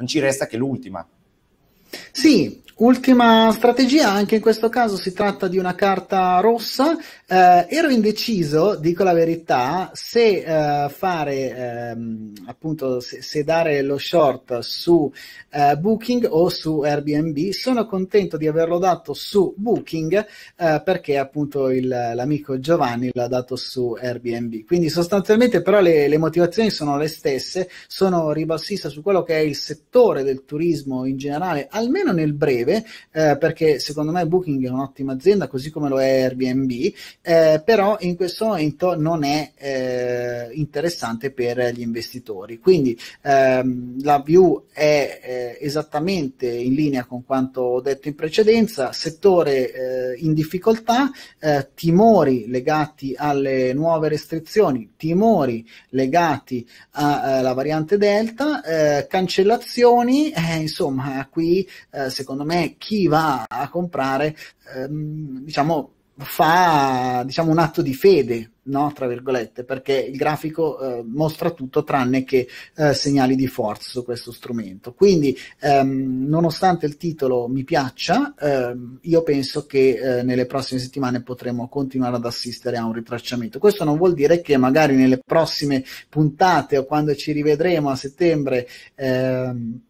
non ci resta che l'ultima. Sì, Ultima strategia, anche in questo caso si tratta di una carta rossa. Eh, ero indeciso, dico la verità, se eh, fare ehm, appunto se, se, dare lo short su eh, Booking o su Airbnb. Sono contento di averlo dato su Booking eh, perché appunto il, l'amico Giovanni l'ha dato su Airbnb. Quindi sostanzialmente però le, le motivazioni sono le stesse, sono ribassista su quello che è il settore del turismo in generale, almeno nel breve breve, eh, perché secondo me Booking è un'ottima azienda, così come lo è Airbnb, eh, però in questo momento non è eh, interessante per gli investitori. Quindi ehm, la view è eh, esattamente in linea con quanto ho detto in precedenza, settore eh, in difficoltà, eh, timori legati alle nuove restrizioni, timori legati alla variante Delta, cancellazioni, insomma qui secondo me chi va a comprare, ehm, diciamo, fa diciamo, un atto di fede, no? tra virgolette, perché il grafico eh, mostra tutto tranne che eh, segnali di forza su questo strumento. Quindi, ehm, nonostante il titolo mi piaccia, ehm, io penso che eh, nelle prossime settimane potremo continuare ad assistere a un ritracciamento. Questo non vuol dire che magari nelle prossime puntate o quando ci rivedremo a settembre. Ehm,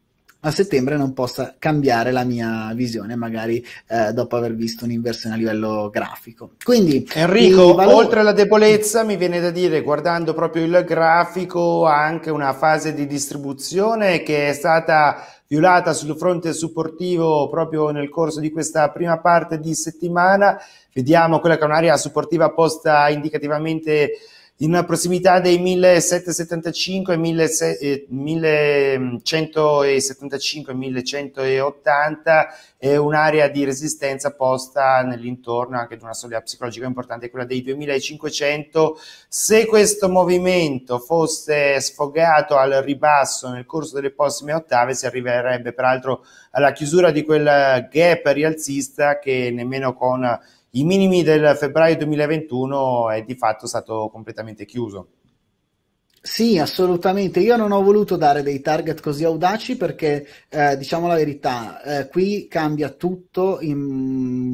a settembre non possa cambiare la mia visione, magari eh, dopo aver visto un'inversione a livello grafico. Quindi, Enrico, valore... oltre alla debolezza, mi viene da dire, guardando proprio il grafico, anche una fase di distribuzione che è stata violata sul fronte supportivo proprio nel corso di questa prima parte di settimana. Vediamo quella che è un'area supportiva posta indicativamente in prossimità dei 1775 1175 1180 è un'area di resistenza posta nell'intorno anche di una soglia psicologica importante quella dei 2500 se questo movimento fosse sfogato al ribasso nel corso delle prossime ottave si arriverebbe peraltro alla chiusura di quel gap rialzista che nemmeno con i minimi del febbraio 2021 è di fatto stato completamente chiuso. Sì, assolutamente. Io non ho voluto dare dei target così audaci perché, eh, diciamo la verità, eh, qui cambia tutto in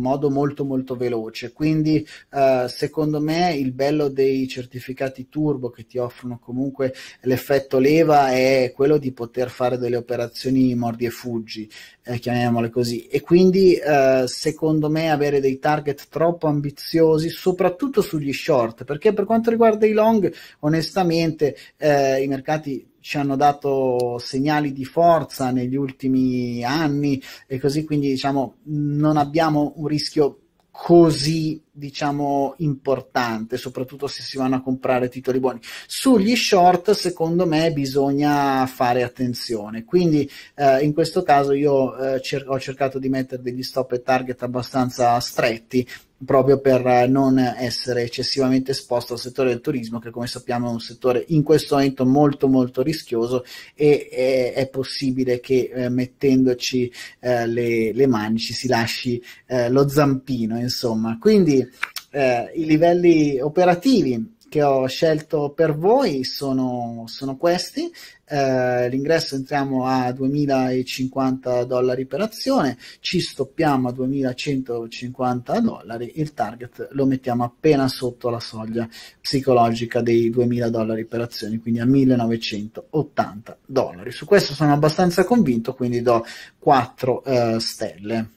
modo molto molto veloce. Quindi, eh, secondo me, il bello dei certificati turbo che ti offrono comunque l'effetto leva è quello di poter fare delle operazioni mordi e fuggi, eh, chiamiamole così. E quindi, eh, secondo me, avere dei target troppo ambiziosi, soprattutto sugli short, perché per quanto riguarda i long, onestamente, eh, i mercati ci hanno dato segnali di forza negli ultimi anni e così quindi diciamo non abbiamo un rischio così diciamo importante, soprattutto se si vanno a comprare titoli buoni. Sugli short, secondo me, bisogna fare attenzione. Quindi, eh, in questo caso, io eh, cer- ho cercato di mettere degli stop e target abbastanza stretti proprio per eh, non essere eccessivamente esposto al settore del turismo che come sappiamo è un settore in questo momento molto molto rischioso e è, è possibile che eh, mettendoci eh, le, le, mani ci si lasci eh, lo zampino insomma quindi eh, i livelli operativi che ho scelto per voi sono, sono questi. Eh, l'ingresso entriamo a 2050 dollari per azione, ci stoppiamo a 2150 dollari, il target lo mettiamo appena sotto la soglia psicologica dei 2000 dollari per azione, quindi a 1980 dollari. Su questo sono abbastanza convinto, quindi do 4 eh, stelle.